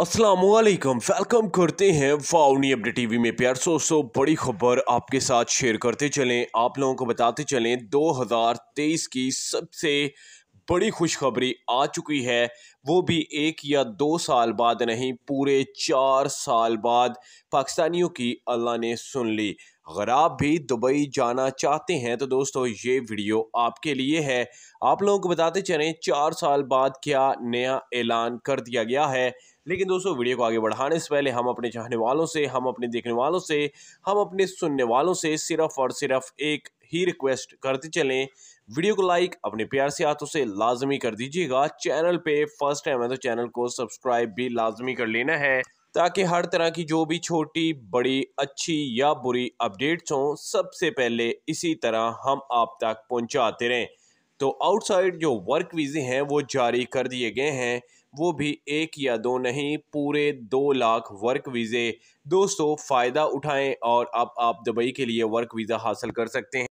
Aslam welcome करते हैं फाउनी update TV में प्यार सो सो बड़ी खबर आपके साथ शेयर करते चलें आप लोगों को बताते चलें 2023 की सबसे बड़ी खुशखबरी आ चुकी है वो भी एक या दो साल बाद नहीं पूरे चार साल बाद पाकिस्तानियों की अल्लाह ने सुन ली अगर आप भी दुबई जाना चाहते हैं तो दोस्तों ये वीडियो आपके लिए है आप लोगों को बताते चलें चार साल बाद क्या नया ऐलान कर दिया गया है लेकिन दोस्तों वीडियो को आगे बढ़ाने से पहले हम अपने चाहने वालों से हम अपने देखने वालों से हम अपने सुनने वालों से सिर्फ और सिर्फ एक ही रिक्वेस्ट करते चलें वीडियो को लाइक अपने प्यार से हाथों से लाजमी कर दीजिएगा चैनल पे फर्स्ट टाइम है तो चैनल को सब्सक्राइब भी लाजमी कर लेना है ताकि हर तरह की जो भी छोटी बड़ी अच्छी या बुरी अपडेट्स हों सबसे पहले इसी तरह हम आप तक पहुंचाते रहें तो आउटसाइड जो वर्क वीज़े हैं वो जारी कर दिए गए हैं वो भी एक या दो नहीं पूरे दो लाख वर्क वीज़े दोस्तों फ़ायदा उठाएं और अब आप, आप दुबई के लिए वर्क वीज़ा हासिल कर सकते हैं